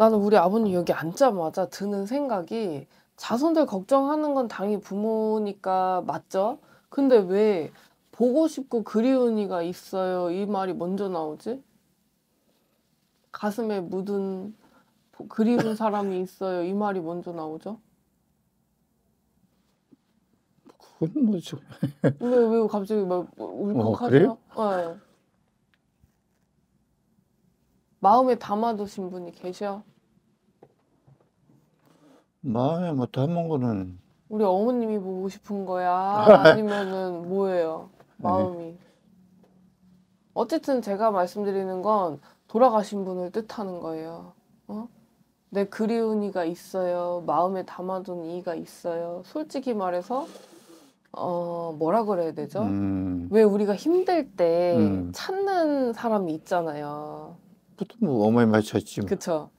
나는 우리 아버님 여기 앉자마자 드는 생각이 자손들 걱정하는 건 당연히 부모니까 맞죠? 근데 왜 보고 싶고 그리운 이가 있어요? 이 말이 먼저 나오지? 가슴에 묻은 그리운 사람이 있어요. 이 말이 먼저 나오죠? 그건 뭐죠? 왜, 왜 갑자기 막울컥하세 어, 그래 네. 마음에 담아두신 분이 계셔? 마음에 뭐 담은 거는 우리 어머님이 보고 싶은 거야? 아니면은 뭐예요? 네. 마음이. 어쨌든 제가 말씀드리는 건 돌아가신 분을 뜻하는 거예요. 어? 내 그리운 이가 있어요. 마음에 담아둔 이가 있어요. 솔직히 말해서 어 뭐라 그래야 되죠? 음. 왜 우리가 힘들 때 음. 찾는 사람이 있잖아요. 그때부터 뭐 어머니 맞췄지. 뭐. 그쵸.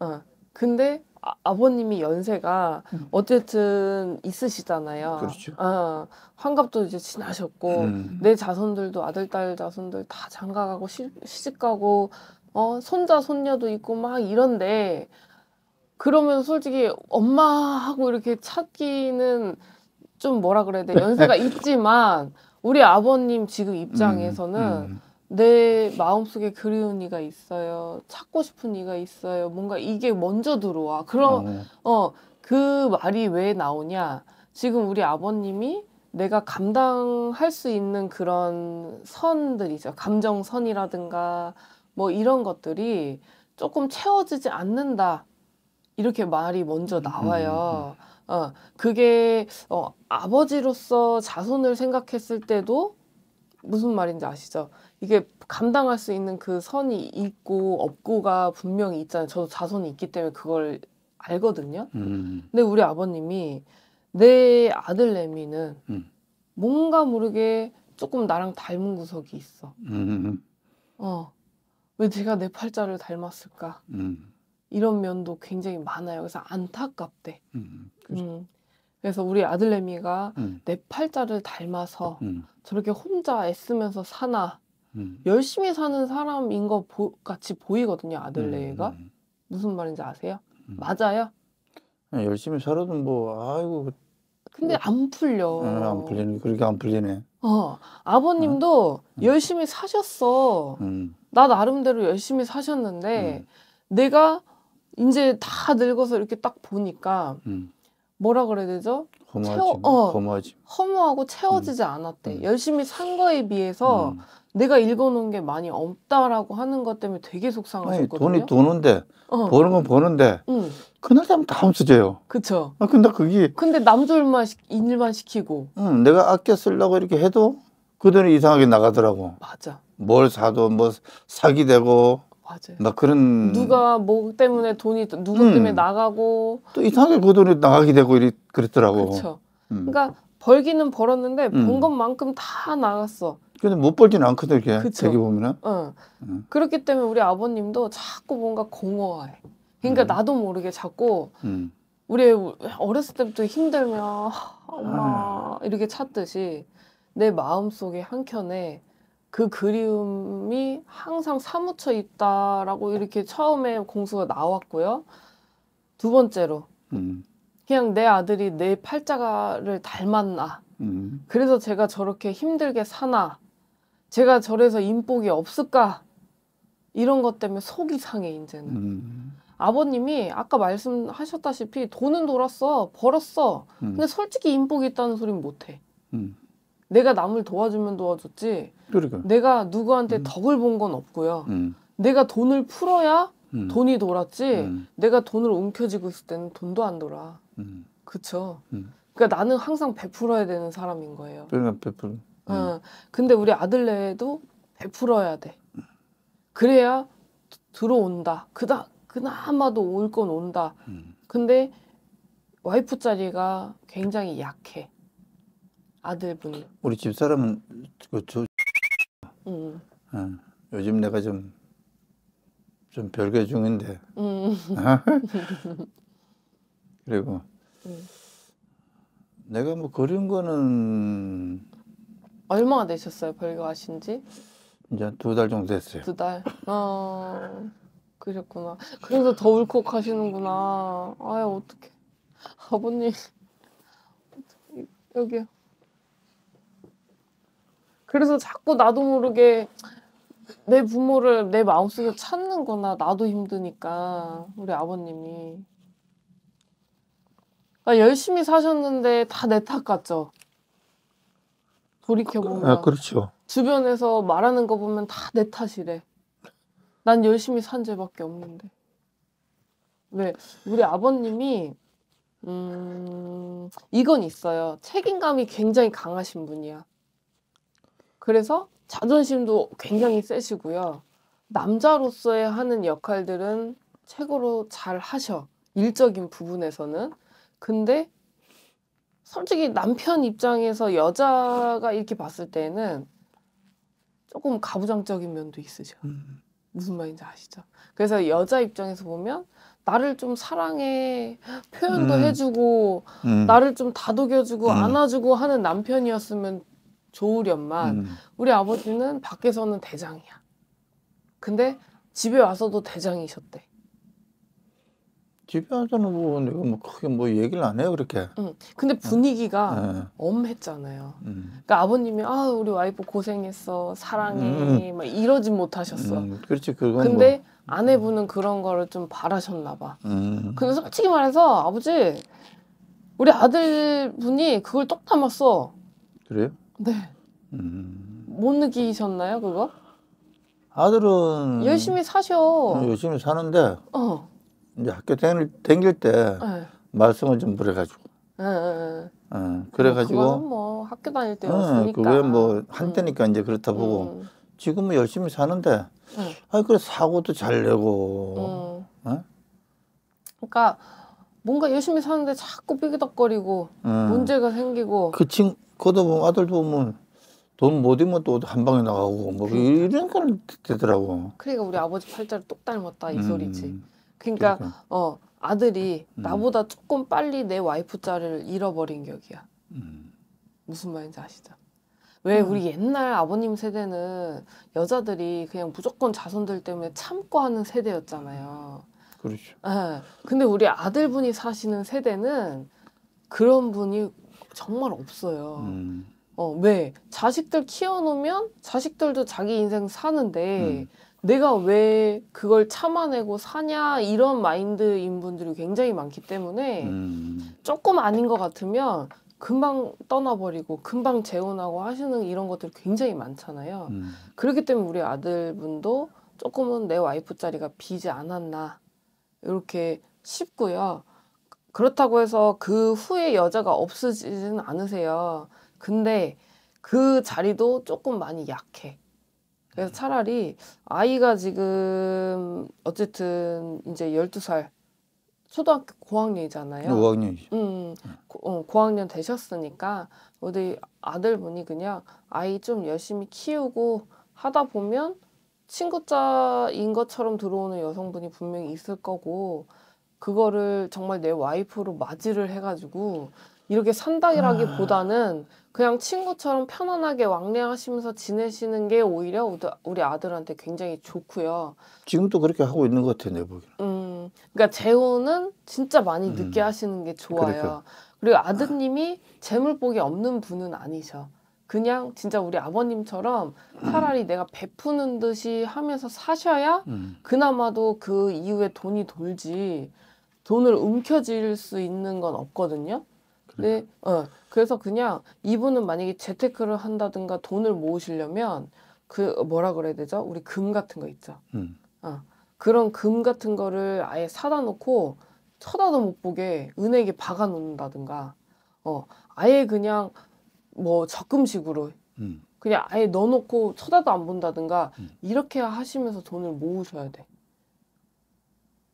어. 근데 아, 버님이 연세가 음. 어쨌든 있으시잖아요. 그렇죠. 어, 환갑도 이제 지나셨고 음. 내 자손들도 아들 딸 자손들 다 장가가고 시집가고 어 손자 손녀도 있고 막 이런데 그러면 솔직히 엄마하고 이렇게 찾기는 좀 뭐라 그래야 돼 네. 연세가 있지만 우리 아버님 지금 음. 입장에서는 음, 내 마음속에 그리운 이가 있어요. 찾고 싶은 이가 있어요. 뭔가 이게 먼저 들어와. 그럼 어그 어, 말이 왜 나오냐? 지금 우리 아버님이 내가 감당할 수 있는 그런 선들이죠. 감정선이라든가 뭐 이런 것들이 조금 채워지지 않는다. 이렇게 말이 먼저 음, 음, 나와요. 음, 음. 어, 그게 어, 아버지로서 자손을 생각했을 때도 무슨 말인지 아시죠? 이게 감당할 수 있는 그 선이 있고 없고가 분명히 있잖아요. 저도 자손이 있기 때문에 그걸 알거든요. 음. 근데 우리 아버님이 내 아들 내미는 음. 뭔가 모르게 조금 나랑 닮은 구석이 있어. 음. 어. 왜 제가 내 팔자를 닮았을까? 음. 이런 면도 굉장히 많아요. 그래서 안타깝대. 음. 음. 그래서 우리 아들내미가 음. 내 팔자를 닮아서 음. 저렇게 혼자 애쓰면서 사나 음. 열심히 사는 사람인 것 보, 같이 보이거든요 아들내가 음, 음. 무슨 말인지 아세요? 음. 맞아요? 네, 열심히 살아도 뭐 아이고 근데 뭐. 안 풀려 아, 안 풀리네 그렇게 안 풀리네 어 아버님도 어? 음. 열심히 사셨어 음. 나 나름대로 열심히 사셨는데 내가 이제 다 늙어서 이렇게 딱 보니까 뭐라 그래야 되죠? 허무하지. 채워, 뭐, 어, 허무하지. 허무하고 채워지지 음. 않았대. 음. 열심히 산 거에 비해서 음. 내가 읽어놓은 게 많이 없다라고 하는 것 때문에 되게 속상하셨거든요. 아니, 돈이 도는데 어. 버는 건 버는데 그날 되면 다 훔쳐져요. 그쵸. 아, 근데 그게 근데 남들만 일만 시키고. 응, 내가 아껴 쓰려고 이렇게 해도 그 돈이 이상하게 나가더라고. 맞아. 뭘 사도 뭐 사기되고 맞아요. 나 그런 누가 뭐 때문에 돈이 누구 음. 때문에 나가고 또 이상하게 그 돈이 나가게 되고 이 그랬더라고. 그렇죠. 음. 그러니까 벌기는 벌었는데 음. 번 것만큼 다 나갔어. 근데 못 벌지는 않거든 이게 그쵸? 되게 보면은. 응. 어. 응. 음. 그렇기 때문에 우리 아버님도 자꾸 뭔가 공허해. 그러니까 응. 음. 나도 모르게 자꾸 음. 우리 어렸을 때부터 힘들면 엄마 아 이렇게 찾듯이 내 마음 속에 한 켠에 그 그리움이 항상 사무쳐 있다라고 이렇게 처음에 공수가 나왔고요. 두 번째로 음. 그냥 내 아들이 내 팔자가를 닮았나. 음. 그래서 제가 저렇게 힘들게 사나. 제가 저래서 인복이 없을까. 이런 것 때문에 속이 상해 이제는. 음. 아버님이 아까 말씀하셨다시피 돈은 돌았어 벌었어. 음. 근데 솔직히 인복이 있다는 소리는 못해. 음. 내가 남을 도와주면 도와줬지. 그러니까. 내가 누구한테 음. 덕을 본 건 없고요. 음. 내가 돈을 풀어야 음. 돈이 돌았지. 음. 내가 돈을 움켜쥐고 있을 때는 돈도 안 돌아. 음. 그쵸. 음. 그러니까 나는 항상 베풀어야 되는 사람인 거예요. 그러 그러니까 베풀. 음. 어. 근데 우리 아들내도 베풀어야 돼. 그래야 들어온다. 그다 그나마도 올 건 온다. 근데 와이프 자리가 굉장히 약해. 아들분이. 우리 집사람은 그저 음. 어, 요즘 내가 좀, 좀 별개 중인데. 음. 그리고, 음. 내가 뭐 그린 거는. 얼마나 되셨어요, 별거하신 지? 이제 두 달 정도 됐어요. 두 달? 어, 그랬구나. 그래서 더 울컥 하시는구나. 아 어떡해. 아버님. 여기요. 그래서 자꾸 나도 모르게 내 부모를 내 마음속에 찾는구나. 나도 힘드니까 우리 아버님이 그러니까 열심히 사셨는데 다 내 탓 같죠. 돌이켜 보면 아, 그렇죠. 주변에서 말하는 거 보면 다 내 탓이래. 난 열심히 산 죄밖에 없는데. 왜 우리 아버님이 음 이건 있어요. 책임감이 굉장히 강하신 분이야. 그래서 자존심도 굉장히 세시고요. 남자로서의 하는 역할들은 최고로 잘 하셔. 일적인 부분에서는. 근데 솔직히 남편 입장에서 여자가 이렇게 봤을 때는 조금 가부장적인 면도 있으셔. 음. 무슨 말인지 아시죠? 그래서 여자 입장에서 보면 나를 좀 사랑해 표현도 음. 해주고 음. 나를 좀 다독여주고 음. 안아주고 하는 남편이었으면 좋으련만 음. 우리 아버지는 밖에서는 대장이야. 근데 집에 와서도 대장이셨대. 집에 와서는 뭐 내가 뭐 크게 뭐 얘기를 안 해요 그렇게. 응. 근데 분위기가 어. 네. 엄했잖아요. 음. 그러니까 아버님이 아 우리 와이프 고생했어 사랑해 음. 막 이러지 못하셨어. 음. 그렇지 그건. 근데 뭐. 아내분은 그런 거를 좀 바라셨나 봐. 음. 근데 솔직히 말해서 아버지 우리 아들 분이 그걸 똑 담았어. 그래요? 네. 음. 못 느끼셨나요 그거? 아들은 열심히 사셔. 열심히 사는데 어. 이제 학교 다닐 댕길 때 네. 말씀을 좀 그래가지고. 예. 네, 네, 그래가지고. 뭐, 뭐 학교 다닐 때였으니까. 그게 뭐 한때니까 음. 이제 그렇다 보고 음. 지금은 열심히 사는데. 아 그래 사고도 잘 내고. 어? 그러니까 뭔가 열심히 사는데 자꾸 삐그덕거리고 음. 문제가 생기고. 그 친. 그러다 보면 아들도 보면 돈못 입으면 또 한 방에 나가고 뭐 이러니까 되더라고. 그러니까 우리 아버지 팔자를 똑 닮았다 이 음. 소리지. 그러니까, 그러니까, 어 아들이 음. 나보다 조금 빨리 내 와이프 자를 잃어버린 격이야. 음. 무슨 말인지 아시죠? 왜 음. 우리 옛날 아버님 세대는 여자들이 그냥 무조건 자손들 때문에 참고 하는 세대였잖아요. 그렇죠. 예. 근데 우리 아들분이 사시는 세대는 그런 분이 정말 없어요. 음. 어, 왜? 자식들 키워놓으면 자식들도 자기 인생 사는데 음. 내가 왜 그걸 참아내고 사냐 이런 마인드인 분들이 굉장히 많기 때문에 음. 조금 아닌 것 같으면 금방 떠나버리고 금방 재혼하고 하시는 이런 것들 굉장히 많잖아요. 음. 그렇기 때문에 우리 아들분도 조금은 내 와이프 자리가 비지 않았나 이렇게 싶고요. 그렇다고 해서 그 후에 여자가 없어지는 않으세요. 근데 그 자리도 조금 많이 약해. 그래서 음. 차라리 아이가 지금 어쨌든 이제 12살 초등학교 고학년이잖아요. 5학년이죠. 어, 음, 음. 음, 고, 어, 학년 되셨으니까 우리 아들분이 그냥 아이 좀 열심히 키우고 하다 보면 친구자인 것처럼 들어오는 여성분이 분명히 있을 거고 그거를 정말 내 와이프로 맞이를 해가지고 이렇게 산다기라기보다는 그냥 친구처럼 편안하게 왕래하시면서 지내시는 게 오히려 우리 아들한테 굉장히 좋고요. 지금도 그렇게 하고 있는 것 같아요, 내 보기는. 음, 그러니까 재혼은 진짜 많이 음. 늦게 하시는 게 좋아요. 그러니 그리고 아드님이 재물복이 없는 분은 아니셔. 그냥 진짜 우리 아버님처럼 차라리 음. 내가 베푸는 듯이 하면서 사셔야 음. 그나마도 그 이후에 돈이 돌지. 돈을 움켜쥘 수 있는 건 없거든요. 그래 네, 어, 그래서 그냥 이분은 만약에 재테크를 한다든가 돈을 모으시려면 그 뭐라 그래야 되죠? 우리 금 같은 거 있죠. 음. 어, 그런 금 같은 거를 아예 사다 놓고 쳐다도 못 보게 은행에 박아 놓는다든가, 어, 아예 그냥 뭐 적금식으로 음. 그냥 아예 넣어놓고 쳐다도 안 본다든가 음. 이렇게 하시면서 돈을 모으셔야 돼.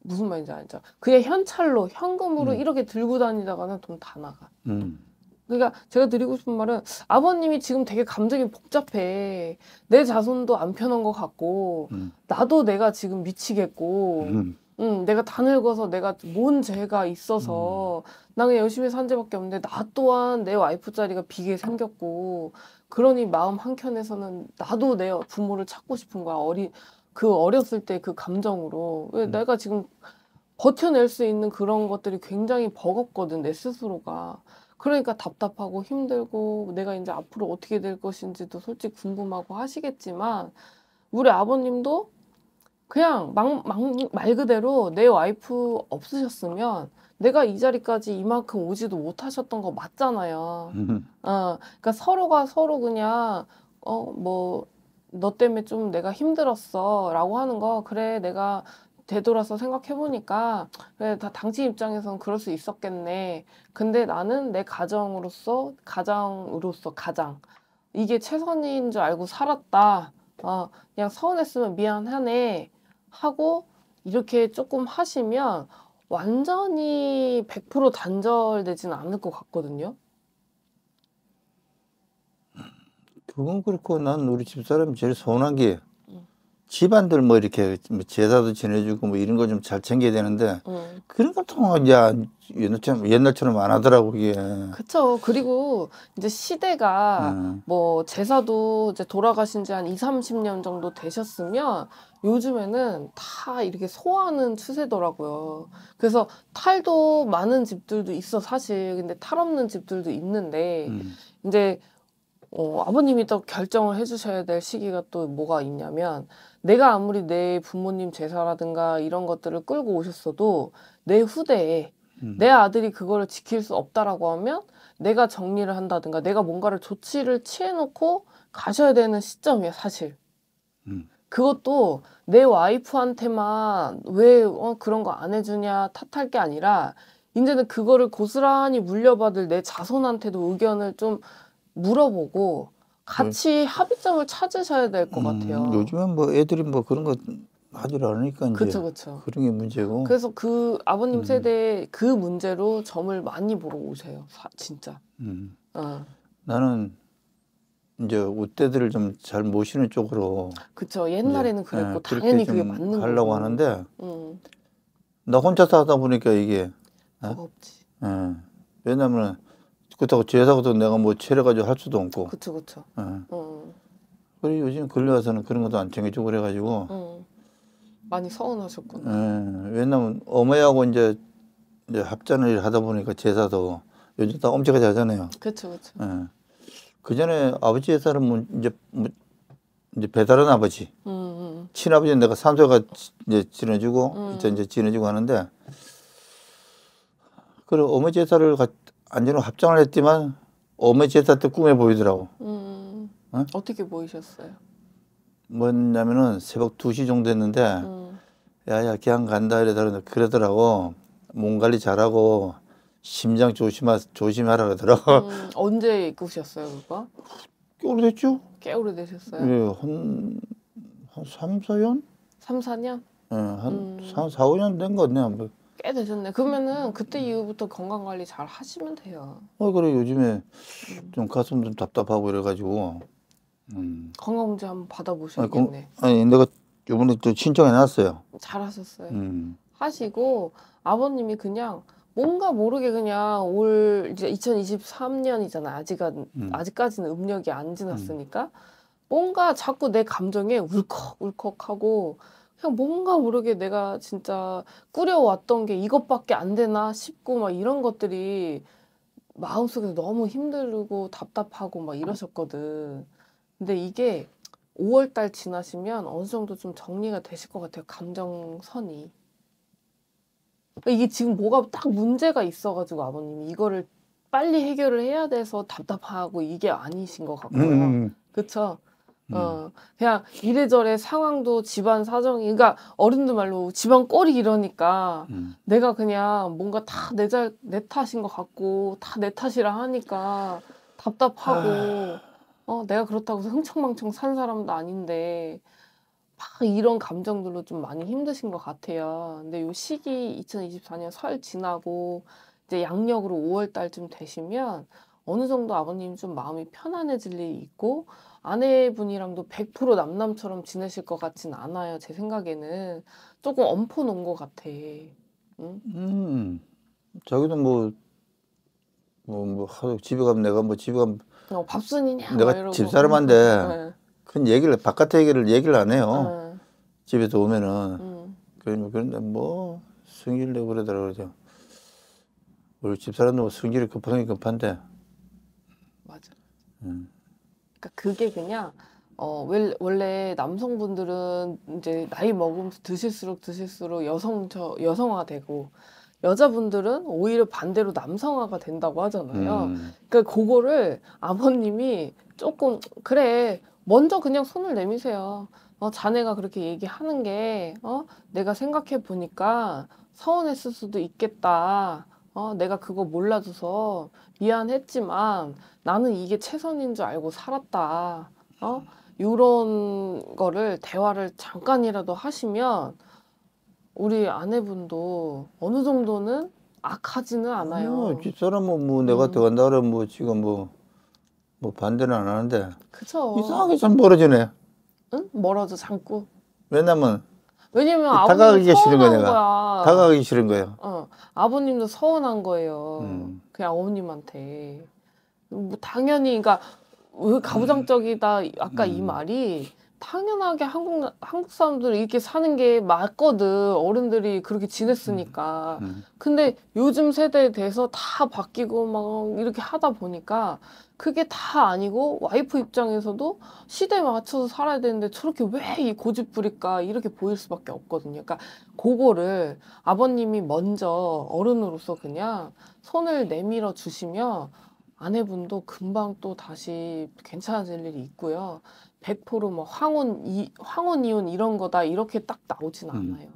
무슨 말인지 알죠? 그의 현찰로 현금으로 음. 이렇게 들고 다니다가는 돈 다 나가. 음. 그러니까 제가 드리고 싶은 말은 아버님이 지금 되게 감정이 복잡해. 내 자손도 안 편한 것 같고 음. 나도 내가 지금 미치겠고 응, 음. 음, 내가 다 늙어서 내가 뭔 죄가 있어서 나그 음. 열심히 산 죄밖에 없는데 나 또한 내 와이프 자리가 비게 생겼고 그러니 마음 한켠에서는 나도 내 부모를 찾고 싶은 거야. 어린 그 어렸을 때 그 감정으로 왜 음. 내가 지금 버텨낼 수 있는 그런 것들이 굉장히 버겁거든 내 스스로가 그러니까 답답하고 힘들고 내가 이제 앞으로 어떻게 될 것인지도 솔직히 궁금하고 하시겠지만 우리 아버님도 그냥 막, 막, 말 그대로 내 와이프 없으셨으면 내가 이 자리까지 이만큼 오지도 못하셨던 거 맞잖아요. 음. 어, 그러니까 서로가 서로 그냥 어뭐 너 때문에 좀 내가 힘들었어 라고 하는 거 그래 내가 되돌아서 생각해보니까 그래 다 당신 입장에선 그럴 수 있었겠네 근데 나는 내 가정으로서 가장으로서 가장 이게 최선인 줄 알고 살았다 어, 그냥 서운했으면 미안하네 하고 이렇게 조금 하시면 완전히 100% 단절되진 않을 것 같거든요 그건 그렇고 난 우리 집사람이 제일 서운한 게 집안들 뭐 이렇게 뭐 제사도 지내주고 뭐 이런 거 좀 잘 챙겨야 되는데 음. 그런 것도 야 옛날처럼 옛날처럼 안 하더라고 이게. 그쵸. 그리고 이제 시대가 음. 뭐 제사도 이제 돌아가신 지 한 2, 30년 정도 되셨으면 요즘에는 다 이렇게 소화하는 추세더라고요. 그래서 탈도 많은 집들도 있어 사실. 근데 탈 없는 집들도 있는데 음. 이제 어, 아버님이 또 결정을 해주셔야 될 시기가 또 뭐가 있냐면 내가 아무리 내 부모님 제사라든가 이런 것들을 끌고 오셨어도 내 후대에 음. 내 아들이 그거를 지킬 수 없다라고 하면 내가 정리를 한다든가 내가 뭔가를 조치를 취해놓고 가셔야 되는 시점이에요 사실 음. 그것도 내 와이프한테만 왜 어, 그런 거 안 해주냐 탓할 게 아니라 이제는 그거를 고스란히 물려받을 내 자손한테도 의견을 좀 물어보고 같이 네. 합의점을 찾으셔야 될것 음, 같아요. 요즘은 뭐 애들이 뭐 그런 거 하질 않으니까 이제 그쵸, 그쵸. 그런 게 문제고. 그래서 그 아버님 음. 세대 그 문제로 점을 많이 보러 오세요. 사, 진짜. 음. 어. 나는 이제 우대들을 좀 잘 모시는 쪽으로. 그쵸 옛날에는 그랬고 네, 당연히 그게 맞는 거. 하려고 하는데. 음. 나 혼자서 하다 보니까 이게. 어? 없지. 예. 왜냐면 그렇다고 제사고도 내가 뭐 체려가지고 할 수도 없고. 그쵸 그쵸. 예. 음. 그리고 요즘 근래와서는 그런 것도 안 챙겨주고 그래가지고. 음. 많이 서운하셨구나. 예. 왜냐면 어머니하고 이제, 이제 합전을 하다 보니까 제사도 요즘 다 엄지같이 하잖아요. 그쵸 그쵸. 예. 그 전에 아버지 회사는 뭐 이제 뭐 이제 배달은 아버지, 음, 음. 친아버지는 내가 삼소가 이제 지내주고 음. 이제 지내주고 하는데 그리고 어머니 제사를 같이 안전을확장을 했지만 어메지에타 때 꿈에 보이더라고. 음. 어? 떻게 보이셨어요? 뭐냐면은 새벽 2시 정도 했는데 음. 야야 그냥 간다 이러더라 그러더라고. 몸 관리 잘하고 심장 조심하 조심하라 그러더라고. 음. 언제 꾸셨어요 그거? 꽤 오래됐죠? 꽤 오래되셨어요? 예, 한, 한 3, 4년? 3, 4년? 예, 한 음. 4, 5년 된 거 같네요. 뭐꽤 되셨네. 그러면은 음. 그때 음. 이후부터 건강 관리 잘 하시면 돼요. 어 그래 요즘에 음. 좀 가슴 좀 답답하고 이래가지고 음. 건강검진 한번 받아보셔야겠네. 아니, 아니 내가 요번에 또 신청해놨어요. 잘하셨어요. 음. 하시고 아버님이 그냥 뭔가 모르게 그냥 올 이제 2023년이잖아. 아직 음. 아직까지는 음력이 안 지났으니까 음. 뭔가 자꾸 내 감정에 울컥 울컥하고 그냥 뭔가 모르게 내가 진짜 꾸려왔던 게 이것밖에 안 되나 싶고 막 이런 것들이 마음속에서 너무 힘들고 답답하고 막 이러셨거든. 근데 이게 5월달 지나시면 어느 정도 좀 정리가 되실 것 같아요. 감정선이. 이게 지금 뭐가 딱 문제가 있어가지고 아버님이 이거를 빨리 해결을 해야 돼서 답답하고 이게 아니신 것 같고요. 음. 음, 음. 그쵸? 음. 어, 그냥 이래저래 상황도 집안 사정이, 그러니까 어른들 말로 집안 꼴이 이러니까 음. 내가 그냥 뭔가 다내 잘, 내 탓인 것 같고 다 내 탓이라 하니까 답답하고, 아. 어, 내가 그렇다고 해서 흥청망청 산 사람도 아닌데, 막 이런 감정들로 좀 많이 힘드신 것 같아요. 근데 요 시기 2024년 설 지나고 이제 양력으로 5월 달쯤 되시면 어느 정도 아버님 좀 마음이 편안해질 일이 있고, 아내분이랑도 100% 남남처럼 지내실 것 같진 않아요. 제 생각에는 조금 엄포 놓은 것 같아. 응? 음, 자기도 뭐, 뭐, 뭐, 집에 가면 내가 뭐 집에 가면 어, 밥순이냐? 뭐 내가 집사람한테 네. 큰 얘기를 바깥에 얘기를 얘기를 안 해요. 네. 집에서 오면은 음. 그런데 뭐 승질 내고 그러더라고요. 그죠 우리 집사람도 뭐 승질이 급하게 급한데. 맞아. 음. 그러니까 그게 그냥 어, 원래 남성분들은 이제 나이 먹음 드실수록 드실수록 여성 저 여성화되고 여자분들은 오히려 반대로 남성화가 된다고 하잖아요. 음. 그러니까 그거를 아버님이 조금 그래 먼저 그냥 손을 내미세요. 어, 자네가 그렇게 얘기하는 게 어, 내가 생각해 보니까 서운했을 수도 있겠다. 아, 내가 그거 몰라줘서 미안했지만 나는 이게 최선인 줄 알고 살았다. 어? 요런 거를 대화를 잠깐이라도 하시면 우리 아내분도 어느 정도는 악하지는 않아요. 집사람은 뭐 음. 내가 들어간다 그러면 뭐 지금 뭐, 뭐 반대는 안 하는데. 그쵸. 이상하게 참 멀어지네. 응? 멀어져, 잠고. 왜냐면 왜냐면 아버님 다가가 거야, 내가. 다가가기 싫은 거예요. 어, 아버님도 서운한 거예요. 음. 그냥 어머님한테. 뭐 당연히 그러니까 왜 가부장적이다 아까 음. 이 말이 당연하게 한국 한국 사람들이 이렇게 사는 게 맞거든 어른들이 그렇게 지냈으니까 음, 음. 근데 요즘 세대에 대해서 다 바뀌고 막 이렇게 하다 보니까 그게 다 아니고 와이프 입장에서도 시대에 맞춰서 살아야 되는데 저렇게 왜 이 고집 부릴까 이렇게 보일 수밖에 없거든요 그러니까 그거를 아버님이 먼저 어른으로서 그냥 손을 내밀어 주시면 아내분도 금방 또 다시 괜찮아질 일이 있고요. 100%뭐 황혼 이 황혼 이혼 이런 거다 이렇게 딱 나오진 음. 않아요.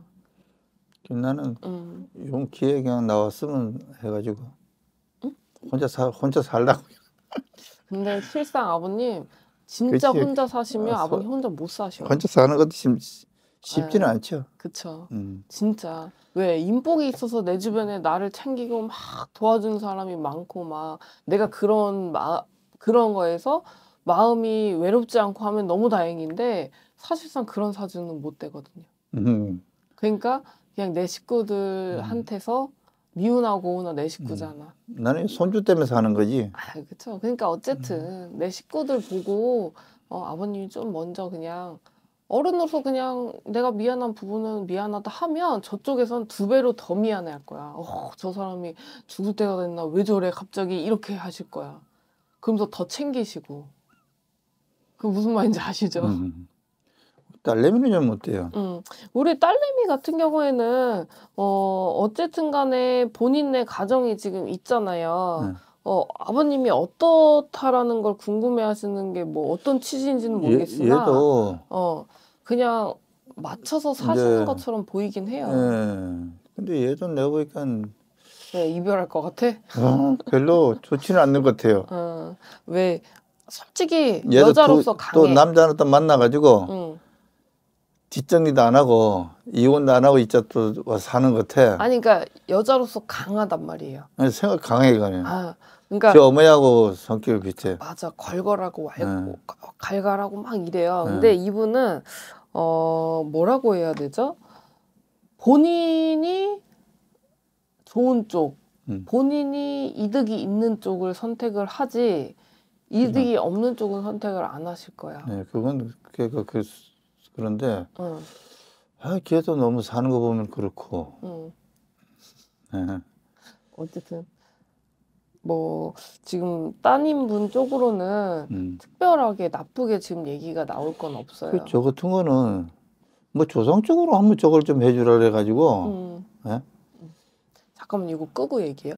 그러니까 나는 음. 용 기회 그냥 나왔으면 해가지고 응? 혼자 사 혼자 살라고. 근데 실상 아버님 진짜 그치. 혼자 사시면 아, 버님 혼자 못 사셔. 혼자 사는 것도 쉽, 쉽지는 네. 않죠. 그쵸. 음. 진짜 왜 인복이 있어서 내 주변에 나를 챙기고 막도와주 사람이 많고 막 내가 그런 마 그런 거에서 마음이 외롭지 않고 하면 너무 다행인데 사실상 그런 사주는 못 되거든요. 음. 그러니까 그냥 내 식구들한테서 음. 미운하 고우나 내 식구잖아. 음. 나는 손주 때문에 사는 거지. 아, 그렇죠. 그러니까 어쨌든 음. 내 식구들 보고 어, 아버님이 좀 먼저 그냥 어른으로서 그냥 내가 미안한 부분은 미안하다 하면 저쪽에선 두 배로 더 미안해 할 거야. 어, 저 사람이 죽을 때가 됐나? 왜 저래? 갑자기 이렇게 하실 거야. 그러면서 더 챙기시고. 그 무슨 말인지 아시죠? 음. 음, 음. 딸내미는 좀 어때요? 음. 우리 딸내미 같은 경우에는 어 어쨌든 간에 본인의 가정이 지금 있잖아요. 네. 어, 아버님이 어떻다라는 걸 궁금해하시는 게 뭐 어떤 취지인지는 예, 모르겠으나 얘, 도 어, 그냥 맞춰서 사시는 이제, 것처럼 보이긴 해요. 예. 근데 얘도 내가 보니까 네, 이별할 것 같아? 어, 별로 좋지는 않는 것 같아요. 어, 왜 솔직히 여자로서 두, 강해. 또 남자는 또 만나가지고 응. 뒷정리도 안 하고 이혼도 안 하고 이자 또 사는 것 같아. 아니 그러니까 여자로서 강하단 말이에요. 아니, 생각 강해 가네. 아, 그러니까 저 어머니하고 성격이 비슷해. 맞아 걸걸하고 왈고 네. 갈갈하고 막 이래요. 네. 근데 이분은 어 뭐라고 해야 되죠? 본인이 좋은 쪽, 음. 본인이 이득이 있는 쪽을 선택을 하지 이득이 그 없는 쪽은 선택을 안 하실 거야. 네, 그건 그러니그 그런데 음. 아, 걔도 너무 사는 거 보면 그렇고. 음. 네. 어쨌든 뭐 지금 따님분 쪽으로는 음. 특별하게 나쁘게 지금 얘기가 나올 건 없어요. 그저 같은 거는 뭐 조상 쪽으로 한번 저걸 좀 해주라 그래가지고. 음. 예? 음. 잠깐만 이거 끄고 얘기해요.